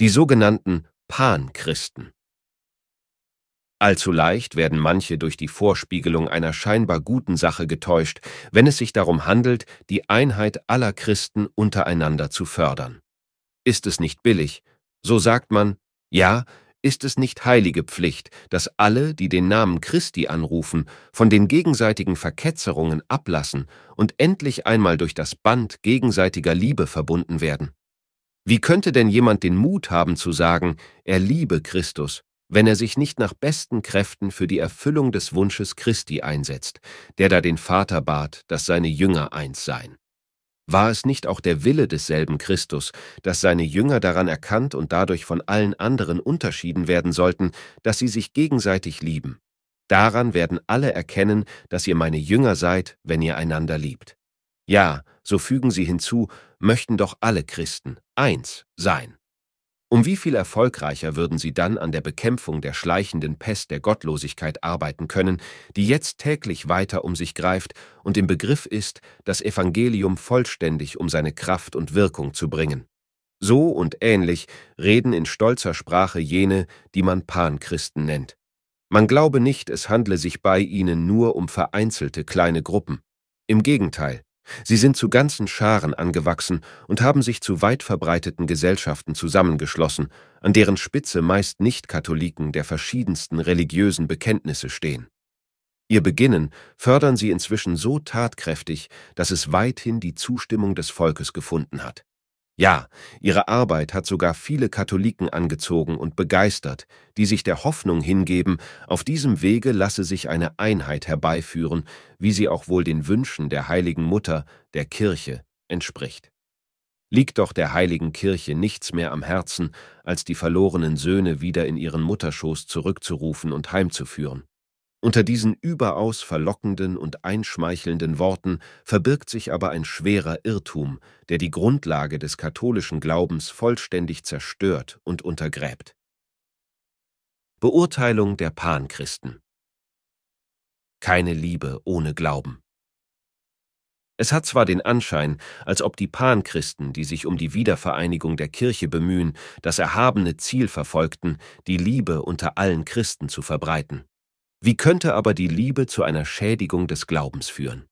die sogenannten Panchristen. Allzu leicht werden manche durch die Vorspiegelung einer scheinbar guten Sache getäuscht, wenn es sich darum handelt, die Einheit aller Christen untereinander zu fördern. Ist es nicht billig, so sagt man, ja, ist es nicht heilige Pflicht, dass alle, die den Namen Christi anrufen, von den gegenseitigen Verketzerungen ablassen und endlich einmal durch das Band gegenseitiger Liebe verbunden werden. Wie könnte denn jemand den Mut haben zu sagen, er liebe Christus, wenn er sich nicht nach besten Kräften für die Erfüllung des Wunsches Christi einsetzt, der da den Vater bat, dass seine Jünger eins seien? War es nicht auch der Wille desselben Christus, dass seine Jünger daran erkannt und dadurch von allen anderen unterschieden werden sollten, dass sie sich gegenseitig lieben? Daran werden alle erkennen, dass ihr meine Jünger seid, wenn ihr einander liebt. Ja, so fügen sie hinzu, möchten doch alle Christen, eins sein. Um wie viel erfolgreicher würden sie dann an der Bekämpfung der schleichenden Pest der Gottlosigkeit arbeiten können, die jetzt täglich weiter um sich greift und im Begriff ist, das Evangelium vollständig um seine Kraft und Wirkung zu bringen. So und ähnlich reden in stolzer Sprache jene, die man Panchristen nennt. Man glaube nicht, es handle sich bei ihnen nur um vereinzelte kleine Gruppen. Im Gegenteil, Sie sind zu ganzen Scharen angewachsen und haben sich zu weit verbreiteten Gesellschaften zusammengeschlossen, an deren Spitze meist Nichtkatholiken der verschiedensten religiösen Bekenntnisse stehen. Ihr Beginnen fördern sie inzwischen so tatkräftig, dass es weithin die Zustimmung des Volkes gefunden hat. Ja, ihre Arbeit hat sogar viele Katholiken angezogen und begeistert, die sich der Hoffnung hingeben, auf diesem Wege lasse sich eine Einheit herbeiführen, wie sie auch wohl den Wünschen der heiligen Mutter, der Kirche, entspricht. Liegt doch der heiligen Kirche nichts mehr am Herzen, als die verlorenen Söhne wieder in ihren Mutterschoß zurückzurufen und heimzuführen. Unter diesen überaus verlockenden und einschmeichelnden Worten verbirgt sich aber ein schwerer Irrtum, der die Grundlage des katholischen Glaubens vollständig zerstört und untergräbt. Beurteilung der Panchristen Keine Liebe ohne Glauben es hat zwar den Anschein, als ob die Panchristen, die sich um die Wiedervereinigung der Kirche bemühen, das erhabene Ziel verfolgten, die Liebe unter allen Christen zu verbreiten. Wie könnte aber die Liebe zu einer Schädigung des Glaubens führen?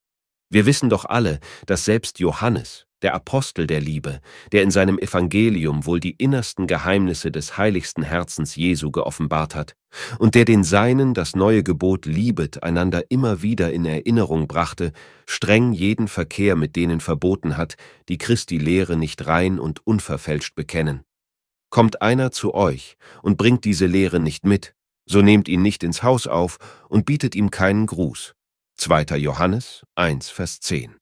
Wir wissen doch alle, dass selbst Johannes, der Apostel der Liebe, der in seinem Evangelium wohl die innersten Geheimnisse des heiligsten Herzens Jesu geoffenbart hat und der den Seinen das neue Gebot liebet einander immer wieder in Erinnerung brachte, streng jeden Verkehr mit denen verboten hat, die Christi Lehre nicht rein und unverfälscht bekennen. Kommt einer zu euch und bringt diese Lehre nicht mit, so nehmt ihn nicht ins Haus auf und bietet ihm keinen Gruß. 2. Johannes 1, Vers 10.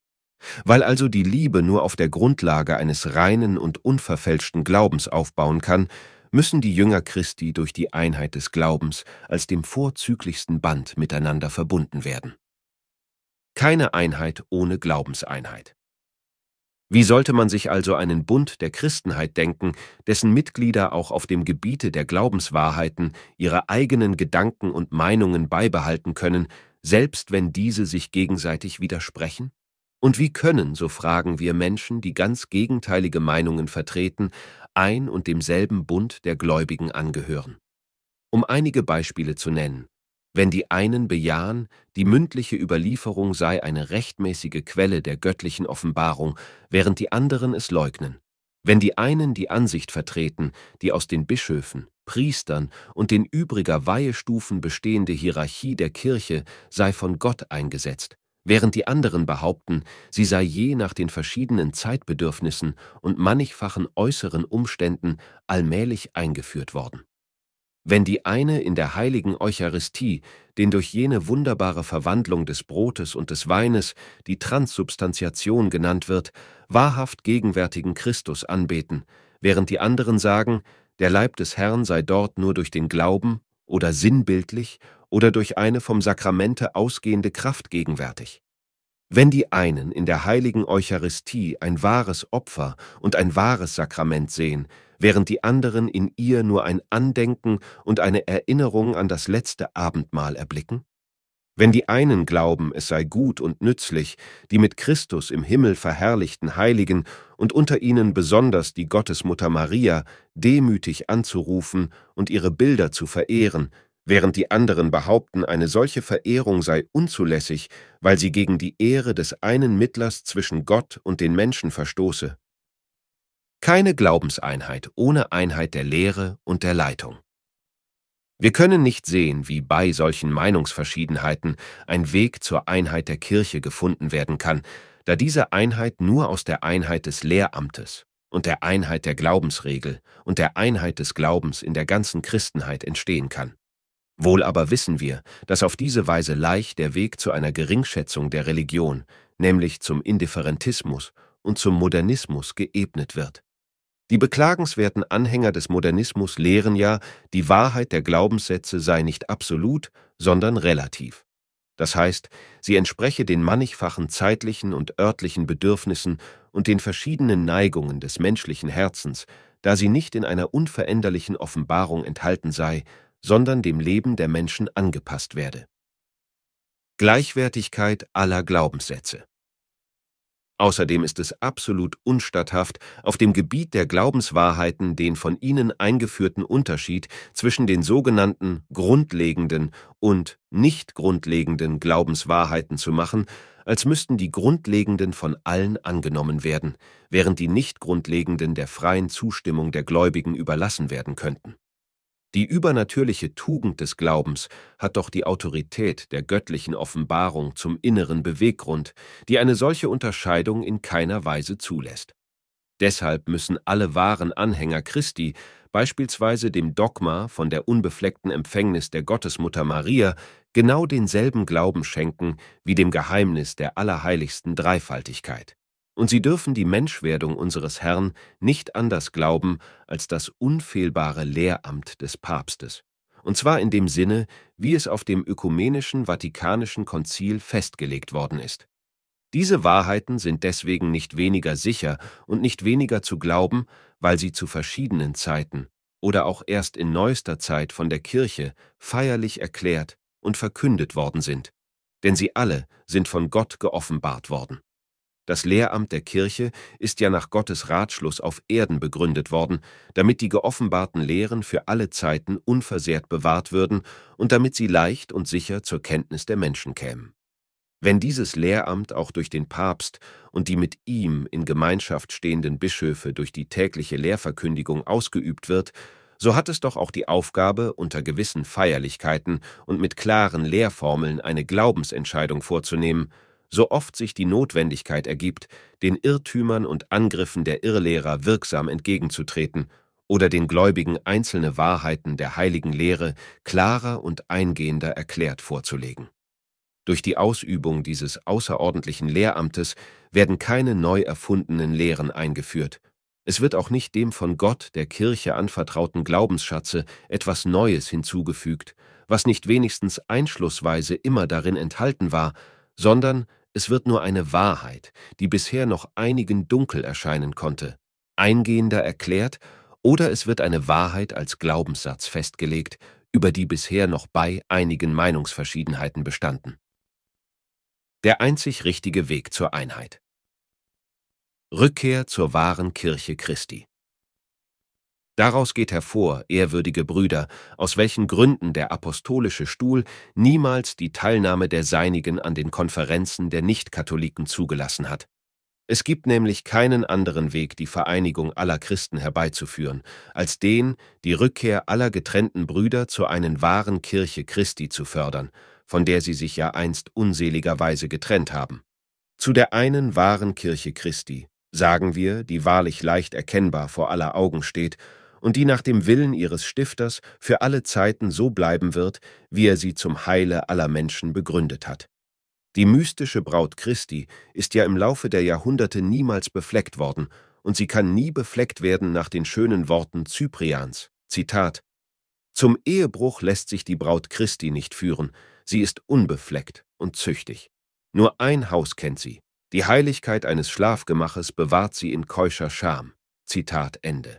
Weil also die Liebe nur auf der Grundlage eines reinen und unverfälschten Glaubens aufbauen kann, müssen die Jünger Christi durch die Einheit des Glaubens als dem vorzüglichsten Band miteinander verbunden werden. Keine Einheit ohne Glaubenseinheit. Wie sollte man sich also einen Bund der Christenheit denken, dessen Mitglieder auch auf dem Gebiete der Glaubenswahrheiten ihre eigenen Gedanken und Meinungen beibehalten können, selbst wenn diese sich gegenseitig widersprechen? Und wie können, so fragen wir Menschen, die ganz gegenteilige Meinungen vertreten, ein und demselben Bund der Gläubigen angehören? Um einige Beispiele zu nennen wenn die einen bejahen, die mündliche Überlieferung sei eine rechtmäßige Quelle der göttlichen Offenbarung, während die anderen es leugnen, wenn die einen die Ansicht vertreten, die aus den Bischöfen, Priestern und den übriger Weihestufen bestehende Hierarchie der Kirche sei von Gott eingesetzt, während die anderen behaupten, sie sei je nach den verschiedenen Zeitbedürfnissen und mannigfachen äußeren Umständen allmählich eingeführt worden wenn die eine in der heiligen Eucharistie, den durch jene wunderbare Verwandlung des Brotes und des Weines, die Transsubstantiation genannt wird, wahrhaft gegenwärtigen Christus anbeten, während die anderen sagen, der Leib des Herrn sei dort nur durch den Glauben oder sinnbildlich oder durch eine vom Sakramente ausgehende Kraft gegenwärtig. Wenn die einen in der heiligen Eucharistie ein wahres Opfer und ein wahres Sakrament sehen, während die anderen in ihr nur ein Andenken und eine Erinnerung an das letzte Abendmahl erblicken? Wenn die einen glauben, es sei gut und nützlich, die mit Christus im Himmel verherrlichten Heiligen und unter ihnen besonders die Gottesmutter Maria demütig anzurufen und ihre Bilder zu verehren, während die anderen behaupten, eine solche Verehrung sei unzulässig, weil sie gegen die Ehre des einen Mittlers zwischen Gott und den Menschen verstoße, keine Glaubenseinheit ohne Einheit der Lehre und der Leitung. Wir können nicht sehen, wie bei solchen Meinungsverschiedenheiten ein Weg zur Einheit der Kirche gefunden werden kann, da diese Einheit nur aus der Einheit des Lehramtes und der Einheit der Glaubensregel und der Einheit des Glaubens in der ganzen Christenheit entstehen kann. Wohl aber wissen wir, dass auf diese Weise leicht der Weg zu einer Geringschätzung der Religion, nämlich zum Indifferentismus und zum Modernismus geebnet wird. Die beklagenswerten Anhänger des Modernismus lehren ja, die Wahrheit der Glaubenssätze sei nicht absolut, sondern relativ. Das heißt, sie entspreche den mannigfachen zeitlichen und örtlichen Bedürfnissen und den verschiedenen Neigungen des menschlichen Herzens, da sie nicht in einer unveränderlichen Offenbarung enthalten sei, sondern dem Leben der Menschen angepasst werde. Gleichwertigkeit aller Glaubenssätze Außerdem ist es absolut unstatthaft, auf dem Gebiet der Glaubenswahrheiten den von ihnen eingeführten Unterschied zwischen den sogenannten grundlegenden und nicht grundlegenden Glaubenswahrheiten zu machen, als müssten die grundlegenden von allen angenommen werden, während die nicht grundlegenden der freien Zustimmung der Gläubigen überlassen werden könnten die übernatürliche Tugend des Glaubens hat doch die Autorität der göttlichen Offenbarung zum inneren Beweggrund, die eine solche Unterscheidung in keiner Weise zulässt. Deshalb müssen alle wahren Anhänger Christi beispielsweise dem Dogma von der unbefleckten Empfängnis der Gottesmutter Maria genau denselben Glauben schenken wie dem Geheimnis der allerheiligsten Dreifaltigkeit und sie dürfen die Menschwerdung unseres Herrn nicht anders glauben als das unfehlbare Lehramt des Papstes, und zwar in dem Sinne, wie es auf dem ökumenischen Vatikanischen Konzil festgelegt worden ist. Diese Wahrheiten sind deswegen nicht weniger sicher und nicht weniger zu glauben, weil sie zu verschiedenen Zeiten oder auch erst in neuester Zeit von der Kirche feierlich erklärt und verkündet worden sind, denn sie alle sind von Gott geoffenbart worden. Das Lehramt der Kirche ist ja nach Gottes Ratschluss auf Erden begründet worden, damit die geoffenbarten Lehren für alle Zeiten unversehrt bewahrt würden und damit sie leicht und sicher zur Kenntnis der Menschen kämen. Wenn dieses Lehramt auch durch den Papst und die mit ihm in Gemeinschaft stehenden Bischöfe durch die tägliche Lehrverkündigung ausgeübt wird, so hat es doch auch die Aufgabe, unter gewissen Feierlichkeiten und mit klaren Lehrformeln eine Glaubensentscheidung vorzunehmen so oft sich die Notwendigkeit ergibt, den Irrtümern und Angriffen der Irrlehrer wirksam entgegenzutreten oder den Gläubigen einzelne Wahrheiten der heiligen Lehre klarer und eingehender erklärt vorzulegen. Durch die Ausübung dieses außerordentlichen Lehramtes werden keine neu erfundenen Lehren eingeführt. Es wird auch nicht dem von Gott der Kirche anvertrauten Glaubensschatze etwas Neues hinzugefügt, was nicht wenigstens einschlussweise immer darin enthalten war, sondern es wird nur eine Wahrheit, die bisher noch einigen dunkel erscheinen konnte, eingehender erklärt oder es wird eine Wahrheit als Glaubenssatz festgelegt, über die bisher noch bei einigen Meinungsverschiedenheiten bestanden. Der einzig richtige Weg zur Einheit. Rückkehr zur wahren Kirche Christi. Daraus geht hervor, ehrwürdige Brüder, aus welchen Gründen der apostolische Stuhl niemals die Teilnahme der Seinigen an den Konferenzen der Nichtkatholiken zugelassen hat. Es gibt nämlich keinen anderen Weg, die Vereinigung aller Christen herbeizuführen, als den, die Rückkehr aller getrennten Brüder zu einer wahren Kirche Christi zu fördern, von der sie sich ja einst unseligerweise getrennt haben. Zu der einen wahren Kirche Christi, sagen wir, die wahrlich leicht erkennbar vor aller Augen steht und die nach dem Willen ihres Stifters für alle Zeiten so bleiben wird, wie er sie zum Heile aller Menschen begründet hat. Die mystische Braut Christi ist ja im Laufe der Jahrhunderte niemals befleckt worden, und sie kann nie befleckt werden nach den schönen Worten Zyprians. Zitat Zum Ehebruch lässt sich die Braut Christi nicht führen, sie ist unbefleckt und züchtig. Nur ein Haus kennt sie, die Heiligkeit eines Schlafgemaches bewahrt sie in keuscher Scham. Zitat Ende.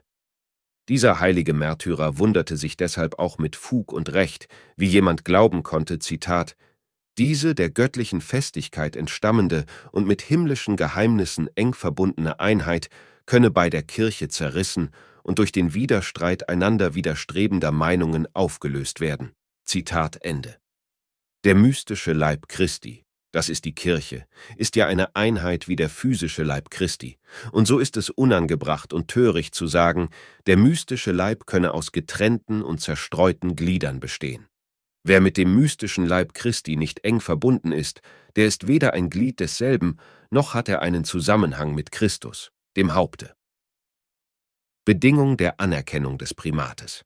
Dieser heilige Märtyrer wunderte sich deshalb auch mit Fug und Recht, wie jemand glauben konnte, Zitat, diese der göttlichen Festigkeit entstammende und mit himmlischen Geheimnissen eng verbundene Einheit könne bei der Kirche zerrissen und durch den Widerstreit einander widerstrebender Meinungen aufgelöst werden. Zitat Ende. Der mystische Leib Christi, das ist die Kirche, ist ja eine Einheit wie der physische Leib Christi, und so ist es unangebracht und töricht zu sagen, der mystische Leib könne aus getrennten und zerstreuten Gliedern bestehen. Wer mit dem mystischen Leib Christi nicht eng verbunden ist, der ist weder ein Glied desselben, noch hat er einen Zusammenhang mit Christus, dem Haupte. Bedingung der Anerkennung des Primates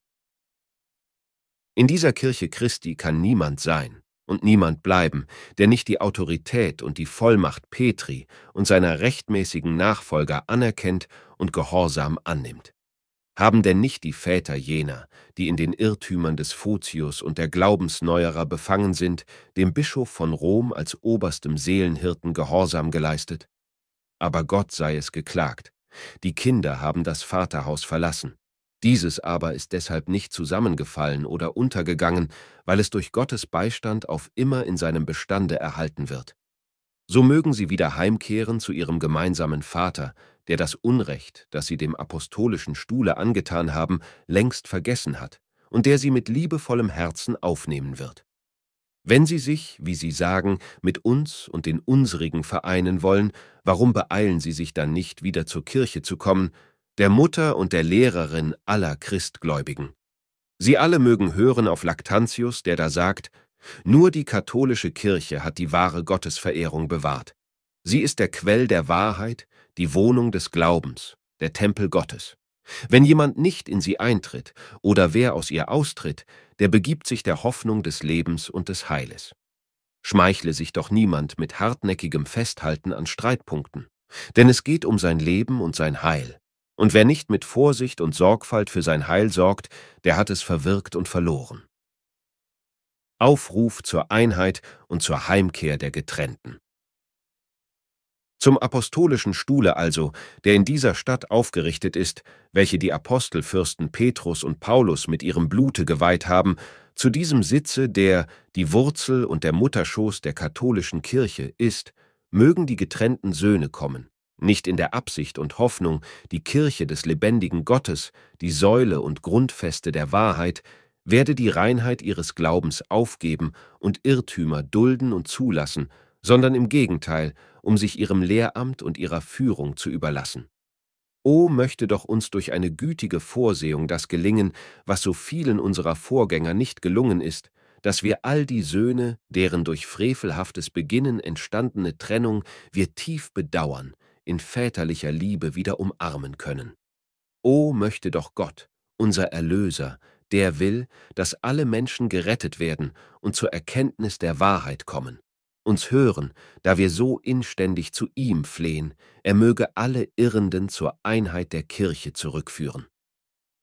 In dieser Kirche Christi kann niemand sein, und niemand bleiben, der nicht die Autorität und die Vollmacht Petri und seiner rechtmäßigen Nachfolger anerkennt und gehorsam annimmt. Haben denn nicht die Väter jener, die in den Irrtümern des Fotius und der Glaubensneuerer befangen sind, dem Bischof von Rom als oberstem Seelenhirten Gehorsam geleistet? Aber Gott sei es geklagt. Die Kinder haben das Vaterhaus verlassen. Dieses aber ist deshalb nicht zusammengefallen oder untergegangen, weil es durch Gottes Beistand auf immer in seinem Bestande erhalten wird. So mögen sie wieder heimkehren zu ihrem gemeinsamen Vater, der das Unrecht, das sie dem apostolischen Stuhle angetan haben, längst vergessen hat und der sie mit liebevollem Herzen aufnehmen wird. Wenn sie sich, wie sie sagen, mit uns und den unsrigen vereinen wollen, warum beeilen sie sich dann nicht, wieder zur Kirche zu kommen, der Mutter und der Lehrerin aller Christgläubigen. Sie alle mögen hören auf Lactantius, der da sagt, nur die katholische Kirche hat die wahre Gottesverehrung bewahrt. Sie ist der Quell der Wahrheit, die Wohnung des Glaubens, der Tempel Gottes. Wenn jemand nicht in sie eintritt oder wer aus ihr austritt, der begibt sich der Hoffnung des Lebens und des Heiles. Schmeichle sich doch niemand mit hartnäckigem Festhalten an Streitpunkten, denn es geht um sein Leben und sein Heil, und wer nicht mit Vorsicht und Sorgfalt für sein Heil sorgt, der hat es verwirkt und verloren. Aufruf zur Einheit und zur Heimkehr der Getrennten. Zum apostolischen Stuhle also, der in dieser Stadt aufgerichtet ist, welche die Apostelfürsten Petrus und Paulus mit ihrem Blute geweiht haben, zu diesem Sitze, der die Wurzel und der Mutterschoß der katholischen Kirche ist, mögen die getrennten Söhne kommen, nicht in der Absicht und Hoffnung, die Kirche des lebendigen Gottes, die Säule und Grundfeste der Wahrheit, werde die Reinheit ihres Glaubens aufgeben und Irrtümer dulden und zulassen, sondern im Gegenteil, um sich ihrem Lehramt und ihrer Führung zu überlassen. O möchte doch uns durch eine gütige Vorsehung das gelingen, was so vielen unserer Vorgänger nicht gelungen ist, dass wir all die Söhne, deren durch frevelhaftes Beginnen entstandene Trennung wir tief bedauern, in väterlicher Liebe wieder umarmen können. O möchte doch Gott, unser Erlöser, der will, dass alle Menschen gerettet werden und zur Erkenntnis der Wahrheit kommen, uns hören, da wir so inständig zu ihm flehen, er möge alle Irrenden zur Einheit der Kirche zurückführen.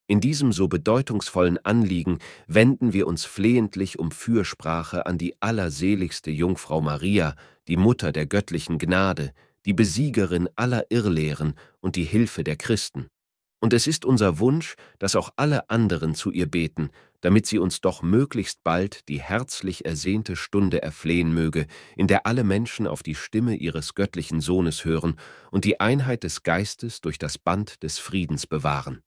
In diesem so bedeutungsvollen Anliegen wenden wir uns flehentlich um Fürsprache an die allerseligste Jungfrau Maria, die Mutter der göttlichen Gnade, die Besiegerin aller Irrlehren und die Hilfe der Christen. Und es ist unser Wunsch, dass auch alle anderen zu ihr beten, damit sie uns doch möglichst bald die herzlich ersehnte Stunde erflehen möge, in der alle Menschen auf die Stimme ihres göttlichen Sohnes hören und die Einheit des Geistes durch das Band des Friedens bewahren.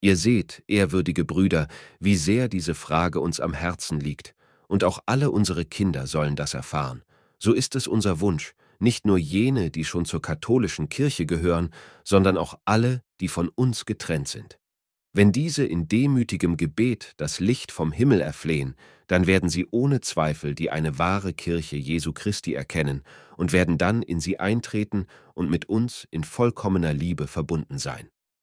Ihr seht, ehrwürdige Brüder, wie sehr diese Frage uns am Herzen liegt, und auch alle unsere Kinder sollen das erfahren. So ist es unser Wunsch, nicht nur jene, die schon zur katholischen Kirche gehören, sondern auch alle, die von uns getrennt sind. Wenn diese in demütigem Gebet das Licht vom Himmel erflehen, dann werden sie ohne Zweifel die eine wahre Kirche Jesu Christi erkennen und werden dann in sie eintreten und mit uns in vollkommener Liebe verbunden sein.